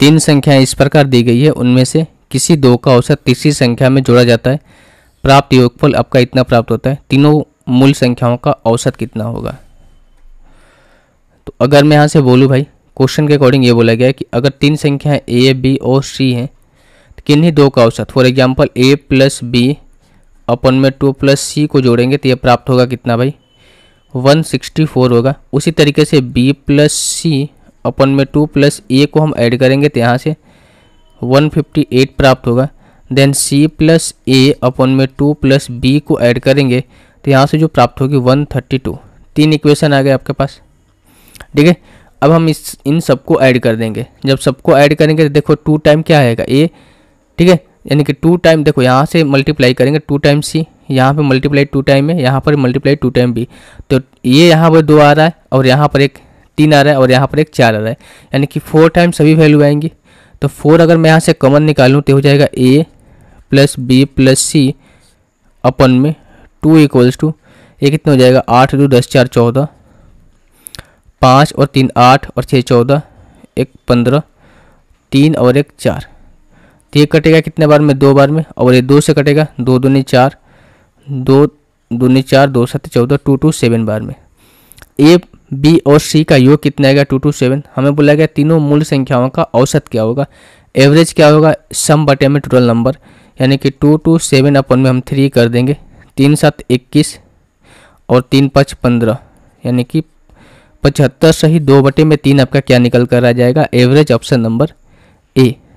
तीन संख्याएं इस प्रकार दी गई है उनमें से किसी दो का औसत तीसरी संख्या में जोड़ा जाता है प्राप्त योगफल आपका इतना प्राप्त होता है तीनों मूल संख्याओं का औसत कितना होगा तो अगर मैं यहाँ से बोलूँ भाई क्वेश्चन के अकॉर्डिंग ये बोला गया है कि अगर तीन संख्याएं ए बी और सी हैं तो किन्हीं दो का औसत for example A plus B upon में टू प्लस सी को जोड़ेंगे तो ये प्राप्त होगा कितना भाई 164 होगा उसी तरीके से बी प्लस सी अपन में टू प्लस ए को हम ऐड करेंगे तो यहाँ से 158 प्राप्त होगा then C plus A upon में टू प्लस बी को ऐड करेंगे तो यहाँ से जो प्राप्त होगी 132 तीन इक्वेशन आ गए आपके पास ठीक है अब हम इस इन सबको ऐड कर देंगे जब सबको ऐड करेंगे तो देखो टू टाइम क्या आएगा ए ठीक है यानी कि टू टाइम देखो यहाँ से मल्टीप्लाई करेंगे टू टाइम सी यहाँ पे मल्टीप्लाई टू टाइम है यहाँ पर मल्टीप्लाई टू टाइम बी तो ये यहाँ पर दो आ रहा है और यहाँ पर एक तीन आ रहा है और यहाँ पर एक चार आ रहा है यानी कि फोर टाइम सभी वैल्यू आएंगी तो फोर अगर मैं यहाँ से कॉमन निकालूँ तो हो जाएगा A plus B plus C upon में टू इक्वल्स टू ये कितना हो जाएगा आठ दो दस चार चौदह पाँच और तीन आठ और छः चौदह एक पंद्रह तीन और एक चार तो ये कटेगा कितने बार में दो बार में और ये दो से कटेगा दो दूनी चार दो दूनी चार दो सत चौदह टू टू सेवन बार में ए बी और सी का योग कितना आएगा टू टू सेवन हमें बोला गया तीनों मूल संख्याओं का औसत क्या होगा एवरेज क्या होगा सम बटे में टोटल नंबर यानी कि टू टू सेवन अपन में हम थ्री कर देंगे तीन सात इक्कीस और तीन पाँच पंद्रह यानी कि पचहत्तर सही दो बटे में तीन आपका क्या निकल कर आ जाएगा एवरेज ऑप्शन नंबर ए